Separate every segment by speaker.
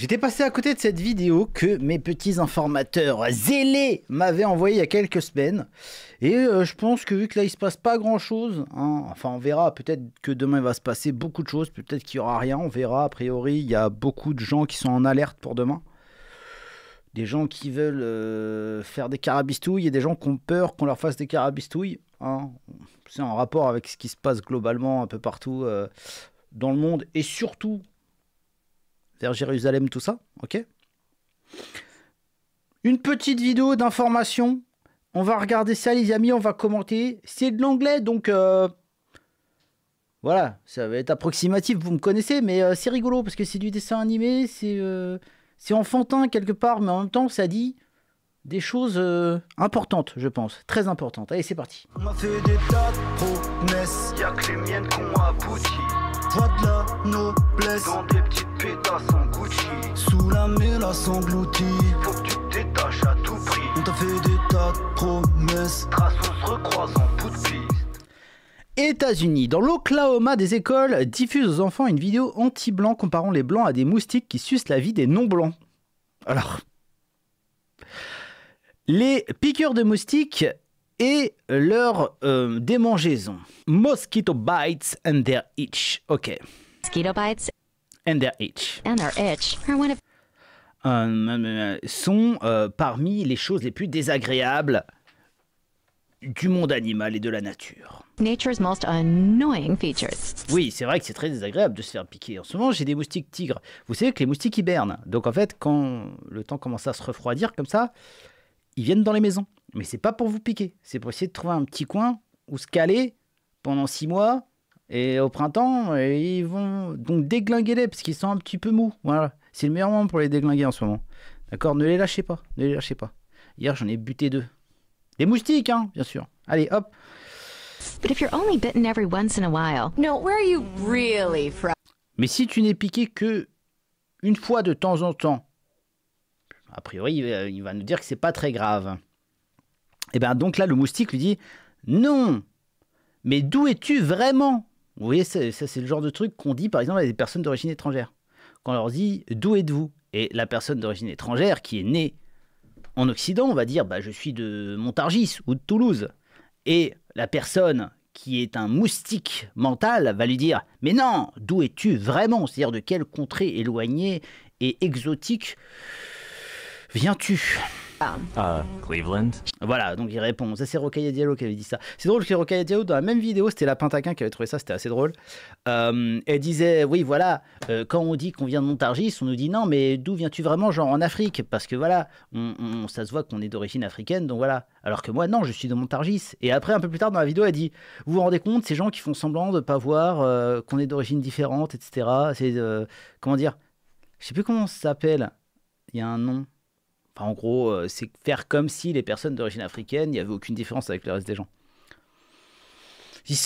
Speaker 1: J'étais passé à côté de cette vidéo que mes petits informateurs zélés m'avaient envoyé il y a quelques semaines. Et euh, je pense que vu que là il se passe pas grand chose, hein, enfin on verra, peut-être que demain il va se passer beaucoup de choses, peut-être qu'il n'y aura rien, on verra. A priori, il y a beaucoup de gens qui sont en alerte pour demain. Des gens qui veulent euh, faire des carabistouilles et des gens qui ont peur qu'on leur fasse des carabistouilles. Hein. C'est en rapport avec ce qui se passe globalement un peu partout euh, dans le monde et surtout vers Jérusalem, tout ça, ok Une petite vidéo d'information. On va regarder ça, les amis, on va commenter. C'est de l'anglais, donc euh, voilà, ça va être approximatif, vous me connaissez, mais euh, c'est rigolo parce que c'est du dessin animé, euh, c'est enfantin quelque part, mais en même temps, ça dit des choses importantes, je pense, très importantes. Allez, c'est parti etats à tout prix. États-Unis, dans l'Oklahoma, des écoles diffusent aux enfants une vidéo anti-blanc comparant les blancs à des moustiques qui sucent la vie des non-blancs. Alors, les piqueurs de moustiques et leur euh, démangeaison. Mosquito bites and their itch. Ok. Mosquito bites sont euh, parmi les choses les plus désagréables du monde animal et de la nature. Oui, c'est vrai que c'est très désagréable de se faire piquer. En ce moment, j'ai des moustiques tigres. Vous savez que les moustiques hibernent. Donc en fait, quand le temps commence à se refroidir comme ça, ils viennent dans les maisons. Mais c'est pas pour vous piquer. C'est pour essayer de trouver un petit coin où se caler pendant six mois et au printemps, euh, ils vont donc déglinguer-les parce qu'ils sont un petit peu mous. Voilà. C'est le meilleur moment pour les déglinguer en ce moment. D'accord Ne les lâchez pas. Ne les lâchez pas. Hier, j'en ai buté deux. Des moustiques, hein, bien sûr. Allez, hop. Mais si tu n'es piqué que une fois de temps en temps, a priori, euh, il va nous dire que c'est pas très grave. Et eh bien donc là, le moustique lui dit Non, mais d'où es-tu vraiment vous voyez, ça, c'est le genre de truc qu'on dit par exemple à des personnes d'origine étrangère. Quand on leur dit d'où êtes-vous Et la personne d'origine étrangère qui est née en Occident, on va dire bah, je suis de Montargis ou de Toulouse. Et la personne qui est un moustique mental va lui dire Mais non, d'où es-tu vraiment C'est-à-dire de quelle contrée éloignée et exotique viens-tu ah, Cleveland. Voilà, donc il répond. c'est Rocaille Diallo qui avait dit ça. C'est drôle que Rocaille Diallo, dans la même vidéo, c'était la Pentaquin qui avait trouvé ça, c'était assez drôle. Euh, elle disait Oui, voilà, euh, quand on dit qu'on vient de Montargis, on nous dit Non, mais d'où viens-tu vraiment Genre en Afrique Parce que voilà, ça se voit qu'on est d'origine africaine, donc voilà. Alors que moi, non, je suis de Montargis. Et après, un peu plus tard dans la vidéo, elle dit Vous vous rendez compte, ces gens qui font semblant de pas voir euh, qu'on est d'origine différente, etc. C'est. comment dire Je sais plus comment ça s'appelle. Il y a un nom. Enfin, en gros, euh, c'est faire comme si les personnes d'origine africaine, il n'y avait aucune différence avec le reste des gens.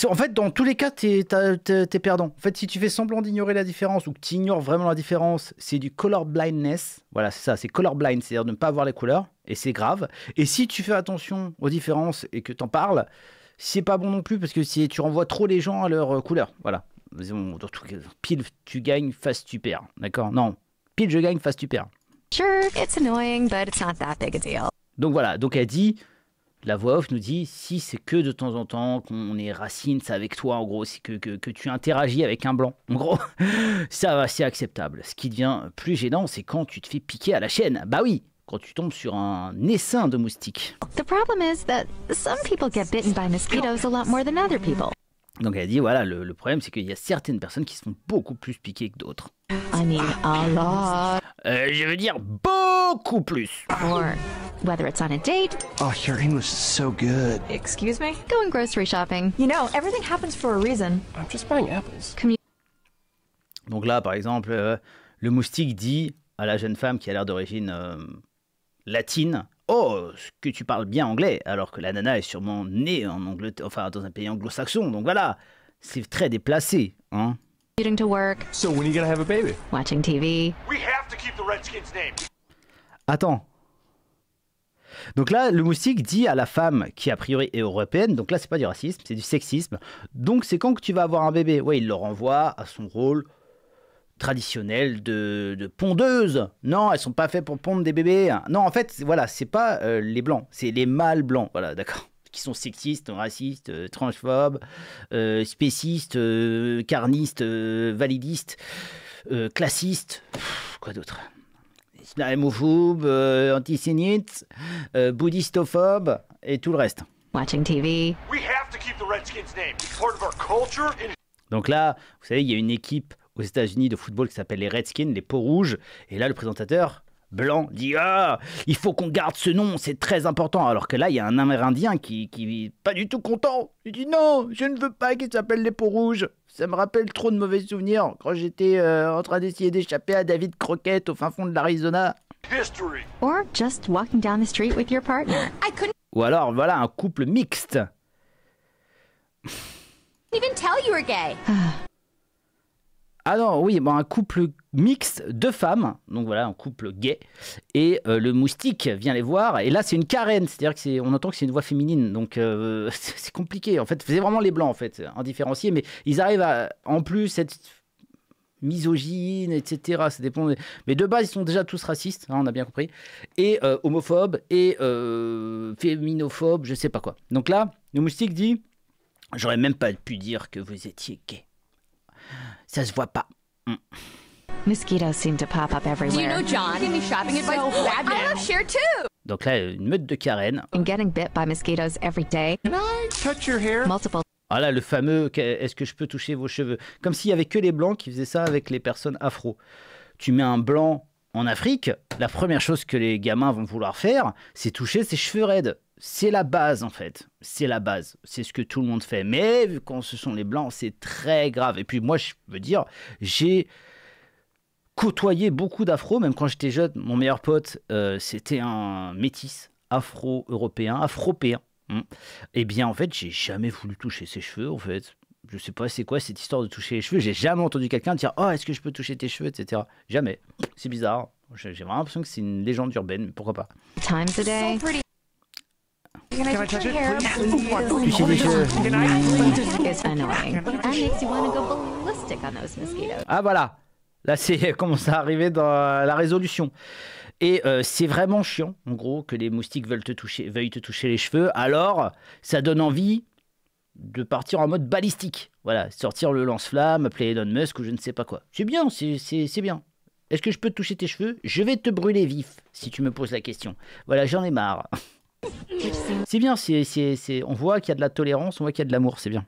Speaker 1: en fait, dans tous les cas, tu es, perdant. En fait, si tu fais semblant d'ignorer la différence ou que tu ignores vraiment la différence, c'est du color blindness. Voilà, c'est ça, c'est color blind, c'est-à-dire ne pas voir les couleurs, et c'est grave. Et si tu fais attention aux différences et que tu en parles, c'est pas bon non plus parce que si tu renvoies trop les gens à leur euh, couleur, voilà. Pile, tu gagnes, face tu perds. D'accord Non, pile, je gagne, face tu perds. Sure, it's annoying, but it's not that big a deal. Donc voilà, donc elle dit, la voix off nous dit, si c'est que de temps en temps qu'on est racine, avec toi, en gros, c'est que, que, tu interagis avec un blanc, en gros, ça va, c'est acceptable. Ce qui devient plus gênant, c'est quand tu te fais piquer à la chaîne. Bah oui, quand tu tombes sur un essaim de moustiques. The problem is that some people get bitten by mosquitoes a lot more than other people. Donc elle dit, voilà, le, problème c'est qu'il y a certaines personnes qui se font beaucoup plus piquer que d'autres. Euh, je veux dire beaucoup plus. Donc là, par exemple, euh, le moustique dit à la jeune femme qui a l'air d'origine euh, latine, Oh, que tu parles bien anglais, alors que la nana est sûrement née en Angleterre, enfin dans un pays anglo-saxon, donc voilà, c'est très déplacé, hein. Attends. Donc là, le moustique dit à la femme qui a priori est européenne, donc là c'est pas du racisme, c'est du sexisme. Donc c'est quand que tu vas avoir un bébé Ouais, il le renvoie à son rôle traditionnelles de, pondeuses. Non, elles sont pas faites pour pondre des bébés. Non, en fait, voilà, c'est pas euh, les blancs, c'est les mâles blancs. Voilà, d'accord qui sont sexistes, racistes, euh, transphobes, euh, spécistes, carnistes, validistes, classistes, quoi d'autre Islamophobes, antisémites, bouddhistophobes et tout le reste. TV. Donc là, vous savez, il y a une équipe aux États-Unis de football qui s'appelle les Redskins, les peaux rouges. Et là, le présentateur blanc dit Ah, il faut qu'on garde ce nom, c'est très important. Alors que là, il y a un Amérindien qui, qui pas du tout content. Il dit Non, je ne veux pas qu'il s'appelle les peaux rouges. Ça me rappelle trop de mauvais souvenirs quand j'étais euh, en train d'essayer d'échapper à David Croquette au fin fond de l'Arizona. Ou alors, voilà, un couple mixte. Ah. Ah non, oui, bon, bah, un couple mixte, de femmes, donc voilà, un couple gay, et euh, le moustique vient les voir, et là c'est une carène, c'est-à-dire qu'on entend que c'est une voix féminine, donc euh, c'est compliqué, en fait, c'est vraiment les blancs, en fait, indifférenciés, mais ils arrivent à, en plus, cette misogyne, etc. Ça dépend. Mais de base, ils sont déjà tous racistes, hein, on a bien compris, et euh, homophobes, et féminophobes, je sais pas quoi. Donc là, le moustique dit J'aurais même pas pu dire que vous étiez gay. Ça se voit pas. Mm. seem to pop up everywhere. you know John? Donc là, une meute de Karen. I'm getting bit by mosquitoes every day. Can I touch your hair? Multiple. Ah le fameux est-ce que je peux toucher vos cheveux Comme s'il y avait que les blancs qui faisaient ça avec les personnes afro. Tu mets un blanc en Afrique, la première chose que les gamins vont vouloir faire, c'est toucher ses cheveux raides c'est la base en fait. C'est la base. C'est ce que tout le monde fait. Mais vu ce sont les blancs, c'est très grave. Et puis moi, je veux dire, j'ai côtoyé beaucoup d'afro, même quand j'étais jeune. Mon meilleur pote, euh, c'était un métis afro-européen, afropéen. Hmm. Eh Et bien en fait, j'ai jamais voulu toucher ses cheveux en fait. Je sais pas c'est quoi cette histoire de toucher les cheveux. J'ai jamais entendu quelqu'un dire Oh, est-ce que je peux toucher tes cheveux etc. Jamais. C'est bizarre. J'ai vraiment l'impression que c'est une légende urbaine, mais pourquoi pas. Ah voilà. Là, c'est comment ça arrivé dans la résolution. Et euh, c'est vraiment chiant, en gros, que les moustiques veulent te toucher, veuillent te toucher les cheveux. Alors, ça donne envie de partir en mode balistique. Voilà, sortir le lance-flamme, appeler Elon Musk ou je ne sais pas quoi. C'est bien, c'est bien. Est-ce que je peux toucher tes cheveux Je vais te brûler vif, si tu me poses la question. Voilà, j'en ai marre. C'est bien, c'est, c'est, c'est... on voit qu'il y a de la tolérance, on voit qu'il y a de l'amour, c'est bien.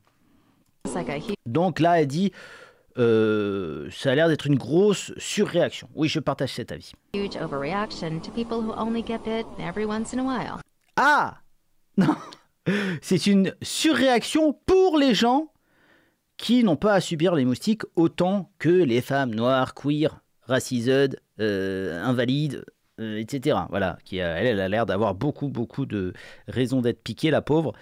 Speaker 1: Donc là, elle dit, euh, ça a l'air d'être une grosse surréaction. Oui, je partage cet avis. Ah Non C'est une surréaction pour les gens qui n'ont pas à subir les moustiques autant que les femmes noires, queer, racisées, euh, invalides, euh, etc. Voilà, qui elle, a l'air d'avoir beaucoup, beaucoup de raisons d'être piquée, la pauvre,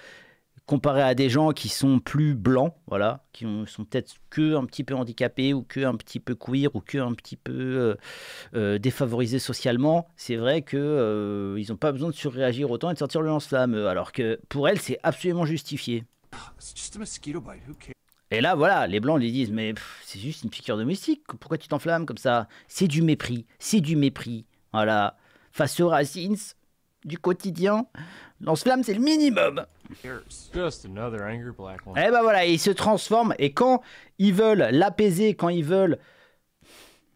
Speaker 1: comparée à des gens qui sont plus blancs, voilà, qui sont peut-être que un petit peu handicapés ou que un petit peu queer ou que un petit peu euh, euh, défavorisés socialement. C'est vrai que ils n'ont pas besoin de surréagir autant et de sortir le lance-flamme, alors que pour elle, c'est absolument justifié. Et là, voilà, les blancs lui disent Mais c'est juste une piqûre domestique, pourquoi tu t'enflammes comme ça C'est du mépris, c'est du mépris. Voilà. Face aux racines du quotidien, ce flamme c'est le minimum. Et eh ben voilà, il se transforme. Et quand ils veulent l'apaiser, quand ils veulent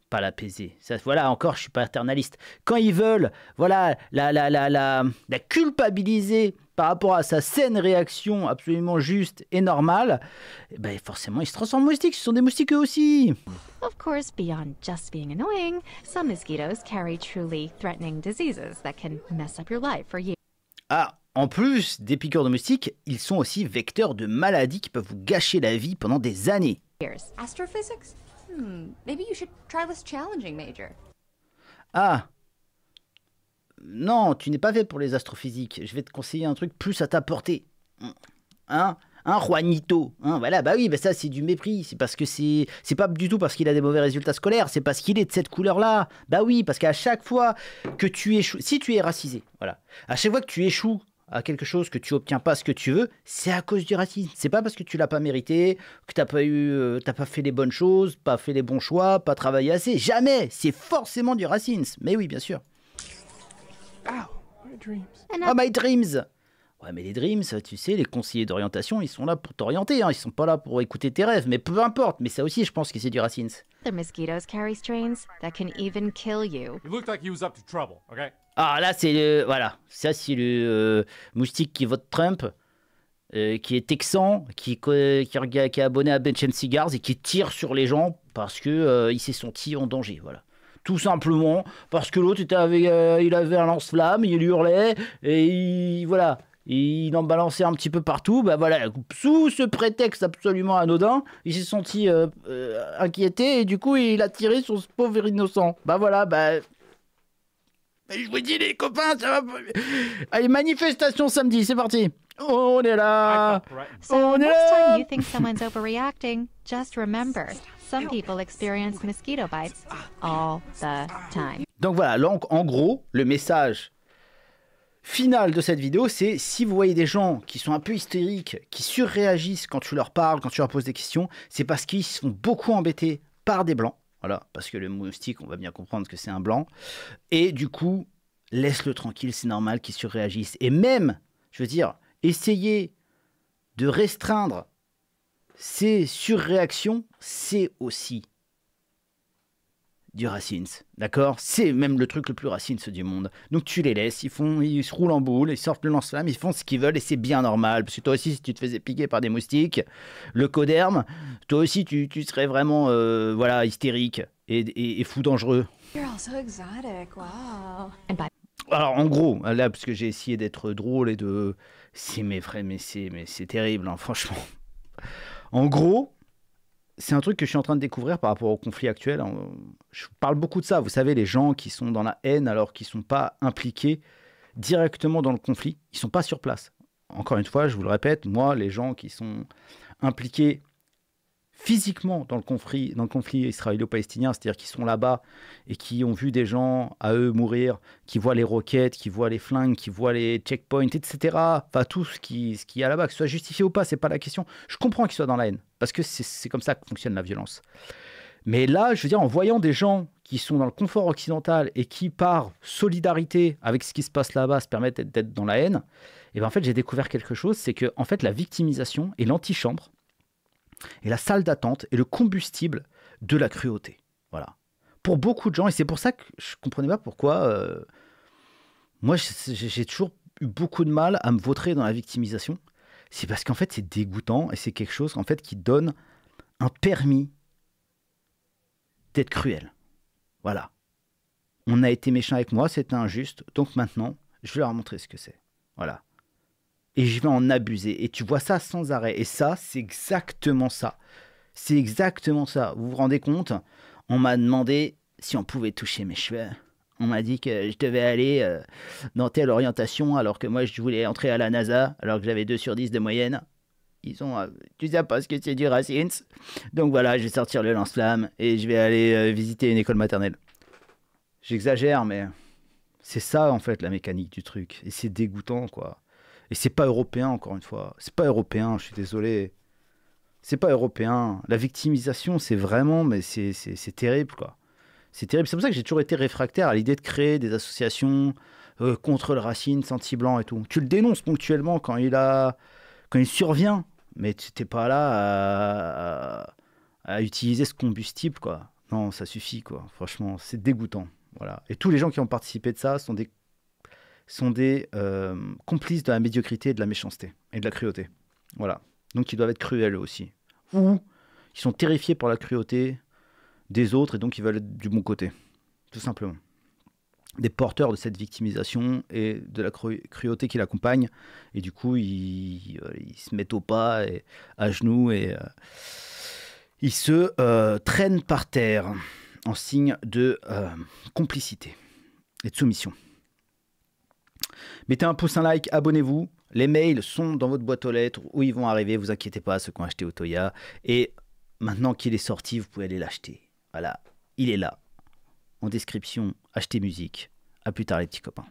Speaker 1: pas l'apaiser. Ça, voilà, encore, je suis pas paternaliste. Quand ils veulent, voilà, la, la, la, la, la culpabiliser par rapport à sa saine réaction absolument juste et normale, eh ben forcément, ils se transforment en moustiques. Ce sont des moustiques eux aussi. Of course, beyond just being annoying, some mosquitoes carry truly threatening diseases that can mess up your life Ah, en plus des piqueurs de moustiques, ils sont aussi vecteurs de maladies qui peuvent vous gâcher la vie pendant des années. Astrophysics Hmm, maybe you should try challenging major. Ah Non, tu n'es pas fait pour les astrophysiques. Je vais te conseiller un truc plus à ta portée. Hmm. Hein Hein, Juanito hein, Voilà, bah oui, bah ça c'est du mépris. C'est parce que c'est. C'est pas du tout parce qu'il a des mauvais résultats scolaires, c'est parce qu'il est de cette couleur-là. Bah oui, parce qu'à chaque fois que tu échoues. Si tu es racisé, voilà. À chaque fois que tu échoues à quelque chose que tu obtiens pas ce que tu veux, c'est à cause du racisme. C'est pas parce que tu l'as pas mérité, que t'as pas eu, euh, t'as pas fait les bonnes choses, pas fait les bons choix, pas travaillé assez. Jamais. C'est forcément du racisme. Mais oui, bien sûr. Oh, my dreams. Ouais, mais les dreams, tu sais, les conseillers d'orientation, ils sont là pour t'orienter, hein. ils sont pas là pour écouter tes rêves, mais peu importe. Mais ça aussi, je pense que c'est du Racines. looked like he was up to trouble, okay? Ah, là, c'est le. Voilà. Ça, c'est le euh, moustique qui vote Trump, euh, qui est texan, qui, qui, est abonné à Bench Cigars et qui tire sur les gens parce que euh, il s'est senti en danger, voilà tout simplement parce que l'autre était avec, il avait un lance-flamme, il hurlait et voilà il en balançait un petit peu partout. Bah voilà, sous ce prétexte absolument anodin, il s'est senti euh, euh, inquiété et du coup il a tiré sur ce pauvre innocent. Bah voilà, bah. bah je vous dis les copains, ça va. Allez, manifestation samedi, c'est parti. On est là. On est là. Donc voilà, donc en gros, le message finale de cette vidéo, c'est si vous voyez des gens qui sont un peu hystériques, qui surréagissent quand tu leur parles, quand tu leur poses des questions, c'est parce qu'ils sont beaucoup embêtés par des blancs. Voilà, parce que le moustique, on va bien comprendre que c'est un blanc. Et du coup, laisse-le tranquille, c'est normal qu'il surréagisse. Et même, je veux dire, essayer de restreindre ces surréactions, c'est aussi du Racines, d'accord C'est même le truc le plus Racines du monde. Donc tu les laisses, ils font, ils se roulent en boule, ils sortent le lance-flamme, ils font ce qu'ils veulent et c'est bien normal. Parce que toi aussi, si tu te faisais piquer par des moustiques, le coderme, toi aussi tu, serais vraiment, euh, voilà, hystérique et, fou dangereux. Eh ben. Alors en gros, là, parce que j'ai essayé d'être drôle et de, c'est mes frères, mais c'est, mais c'est terrible, hein, franchement. En gros, c'est un truc que je suis en train de découvrir par rapport au conflit actuel. Je parle beaucoup de ça. Vous savez, les gens qui sont dans la haine alors qu'ils ne sont pas impliqués directement dans le conflit, ils ne sont pas sur place. Encore une fois, je vous le répète, moi, les gens qui sont impliqués physiquement dans le conflit, conflit israélo-palestinien, c'est-à-dire qui sont là-bas et qui ont vu des gens à eux mourir, qui voient les roquettes, qui voient les flingues, qui voient les checkpoints, etc. Enfin, tout ce qui, ce qui y a là-bas, que ce soit justifié ou pas, c'est pas la question. Je comprends qu'ils soient dans la haine, parce que c'est comme ça que fonctionne la violence. Mais là, je veux dire, en voyant des gens qui sont dans le confort occidental et qui, par solidarité avec ce qui se passe là-bas, se permettent d'être dans la haine, et eh bien en fait, j'ai découvert quelque chose, c'est que en fait, la victimisation et l'antichambre, et la salle d'attente est le combustible de la cruauté. Voilà. Pour beaucoup de gens, et c'est pour ça que je ne comprenais pas pourquoi. Euh, moi, j'ai toujours eu beaucoup de mal à me vautrer dans la victimisation. C'est parce qu'en fait, c'est dégoûtant et c'est quelque chose en fait qui donne un permis d'être cruel. Voilà. On a été méchant avec moi, c'était injuste, donc maintenant, je vais leur montrer ce que c'est. Voilà et je vais en abuser. Et tu vois ça sans arrêt. Et ça, c'est exactement ça. C'est exactement ça. Vous vous rendez compte On m'a demandé si on pouvait toucher mes cheveux. On m'a dit que je devais aller euh, dans telle orientation alors que moi je voulais entrer à la NASA alors que j'avais 2 sur 10 de moyenne. Ils ont, euh, tu sais pas ce que c'est du Racines. Donc voilà, je vais sortir le lance-flamme et je vais aller euh, visiter une école maternelle. J'exagère, mais c'est ça en fait la mécanique du truc. Et c'est dégoûtant quoi. Et c'est pas européen, encore une fois. C'est pas européen, je suis désolé. C'est pas européen. La victimisation, c'est vraiment, mais c'est terrible, quoi. C'est terrible. C'est pour ça que j'ai toujours été réfractaire à l'idée de créer des associations euh, contre le racine, senti blanc et tout. Tu le dénonces ponctuellement quand il a, quand il survient, mais tu t'es pas là à... à, utiliser ce combustible, quoi. Non, ça suffit, quoi. Franchement, c'est dégoûtant. Voilà. Et tous les gens qui ont participé de ça sont des sont des euh, complices de la médiocrité, et de la méchanceté et de la cruauté. Voilà. Donc ils doivent être cruels eux aussi. Ou ils sont terrifiés par la cruauté des autres et donc ils veulent être du bon côté. Tout simplement. Des porteurs de cette victimisation et de la cruauté qui l'accompagne. Et du coup, euh, ils, se mettent au pas, et, à genoux et euh, ils se traînent par terre en signe de complicité et de soumission. Mettez un pouce, un like, abonnez-vous. Les mails sont dans votre boîte aux lettres où ils vont arriver, vous inquiétez pas, ceux qui ont acheté Otoya. Et maintenant qu'il est sorti, vous pouvez aller l'acheter. Voilà, il est là. En description, achetez musique. A plus tard les petits copains.